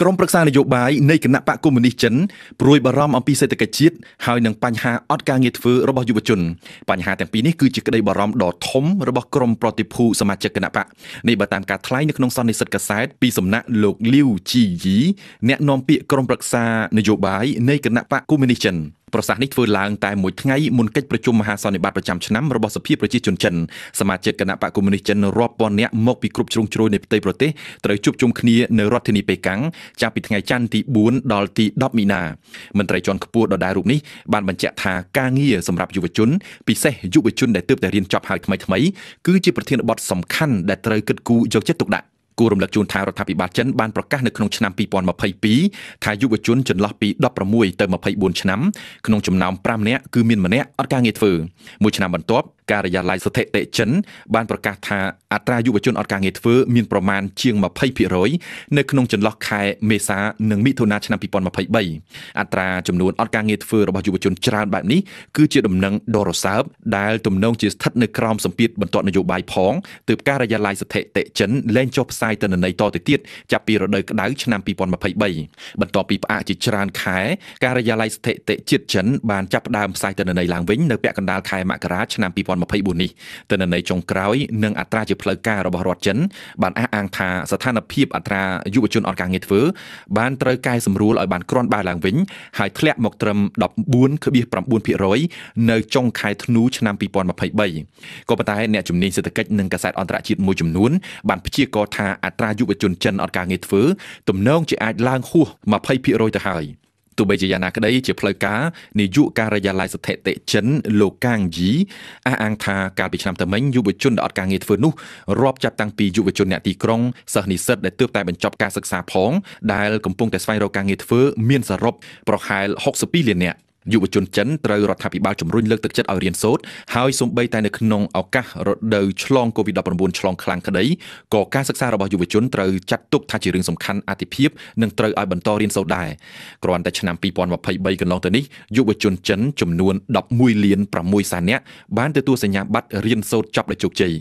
ក្រមប្រឹក្សានយោបាយនៃគណៈបកកុម្មុយនីសចិនព្រួយបារម្ភអំពីសេដ្ឋកិច្ចជាតិហើយនឹងបញ្ហាអត់ការងារធ្វើរបស់យុវជនបញ្ហាទាំងពីរនេះគឺជាក្តីបារម្ភដ៏ធំ របស់ក្រមប្រតិភូសមាជិកគណៈបកនេះបើតាមការថ្លែងនៅក្នុងសន្និសីទកាសែតពីសំណាក់លោកលីវជីយីអ្នកនាំពាក្យក្រមប្រឹក្សា នយោបាយនៃគណៈបកកុម្មុយនីសចិនប្រសាសន៍នេះធ្វើឡើងតែមួយថ្ងៃមុនកិច្ចប្រជុំមហាសន្និបាតប្រចាំឆ្នាំរបស់សភាប្រជាជនចិនសមាជិកគណៈបកកុម្មុយនីសចិនរាប់ពាន់នាក់មកពីគ្រប់ជ្រុងជ្រោយនៃផ្ទៃប្រទេសត្រូវជួបជុំគ្នានៅរដ្ឋធានីប៉េកាំងចាប់ពីថ្ងៃច័ន្ទទី4ដល់ទី10មីនាមន្ត្រីជាន់ខ្ពស់ដដែលរូបនេះបានបញ្ជាក់ថាការងារសម្រាប់យុវជនពិសេសយុវជនដែលទើបតែរៀនចប់ហើយថ្មីៗគឺជាប្រធានបទសំខាន់ដែលត្រូវគិតគូរយកចិត្តទុកដាក់គួររំលឹកជូនថារដ្ឋាភិបាលចិនបានប្រកាសនៅក្នុងឆ្នាំ2022ថាយុវជនចន្លោះពី16ទៅ24ឆ្នាំ ក្នុងចំណោម5នាក់គឺមានម្នាក់អត់ការងារធ្វើមួយឆ្នាំបន្ទាប់ការិយាល័យស្ថិតិចិនបានប្រកាសថាអត្រាយុវជនអត់ការងារធ្វើមានប្រមាណជាង20%នៅក្នុងចន្លោះខែមេសានិងមិថុនាឆ្នាំ2023អត្រាចំនួនអត់ការងារធ្វើរបស់យុវជនច្រើនបែបនេះគឺជាដំណឹងដ៏រសើបដែលទំនងជាស្ថិតនៅក្រោមសម្ពាធបន្ទាត់នយោបាយផងទើបការិយាល័យស្ថិតិចិនលែងចុះផ្សាយទិន្នន័យតទៅទៀតចាប់ពីរដូវក្តៅឆ្នាំ2023បន្ទាប់ពីផ្អាកជាច្រើនខែការិយាល័យស្ថិតិជាតិចិនបានចាប់ផ្ដើមផ្សាយទិន្នន័យឡើងវិញនៅពាក់កណ្ដាលខែមករាឆ្នាំ2023 2024នេះទិន្នន័យចុងក្រោយនិងអត្រាជាផ្លូវការរបស់រដ្ឋចិនបានអះអាងថាស្ថានភាព អត្រាយុវជនអត់ការងារធ្វើបានត្រូវកែសម្រួលឲ្យបានគ្រាន់បើឡើងវិញហើយធ្លាក់មកត្រឹម14.9%នៅចុងខែធ្នូឆ្នាំ2023ក៏ប៉ុន្តែអ្នកជំនាញសេដ្ឋកិច្ចនិងកាសែតអន្តរជាតិមួយចំនួនបានព្យាករណ៍ថាអត្រាយុវជនចិនអត់ការងារធ្វើទំនងជាអាចឡើងហួស20%ទៅហើយ។ទោះបីជាយ៉ាងណាក្តីជាផ្លូវការនាយកការិយាល័យស្ថិតិចិនលោកកាងយីអះអាងថាកាលពីឆ្នាំទៅមិញយុវជនដែលអត់ការងារធ្វើនោះរាប់ចាប់តាំងពីយុវជនអ្នកទីក្រុងសិស្សនិស្សិតដែលទើបតែបញ្ចប់ការសិក្សាផង ដែលកំពុងតែស្វែងរកការងារធ្វើមានសរុបប្រហែល62លាននាក់យុវជនចិនត្រូវរដ្ឋាភិបាលជំរុញលើកទឹកចិត្តឲ្យរៀនសូត្រហើយសូម្បីតែនៅក្នុងឱកាសរដូវឆ្លង COVID-19 ឆ្លងខ្លាំងក្តីក៏ការសិក្សារបស់យុវជនត្រូវចាត់ទុកថាជារឿងសំខាន់អាទិភាពនិងត្រូវឲ្យបន្តរៀនសូត្រដែរគ្រាន់តែឆ្នាំ2023កន្លងទៅនេះយុវជនចិនចំនួន11លាន6សែននាក់បានទទួលសញ្ញាបត្ររៀនសូត្រចប់ដោយជោគជ័យ